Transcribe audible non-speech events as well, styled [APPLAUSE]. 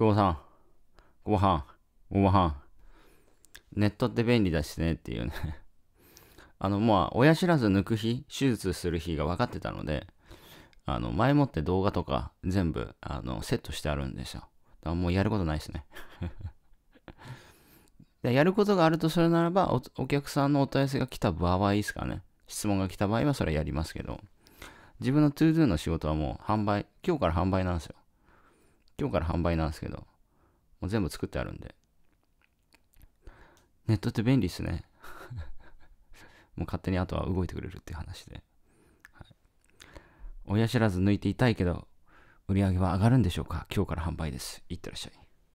久保さん、ご飯、ご飯。ネットって便利だしねっていうね [LAUGHS] あの、まあ、親知らず抜く日、手術する日が分かってたので、あの、前もって動画とか全部、あの、セットしてあるんですよ。だからもうやることないですね [LAUGHS] で。やることがあるとするならばお、お客さんのお問い合わせが来た場合ですかね。質問が来た場合はそれはやりますけど、自分のトゥードゥの仕事はもう販売、今日から販売なんですよ。今日から販売なんですけど、もう全部作ってあるんで。ネットって便利っすね。[LAUGHS] もう勝手にあとは動いてくれるっていう話で。はい、親知らず抜いていたいけど、売り上げは上がるんでしょうか今日から販売です。いってらっしゃい。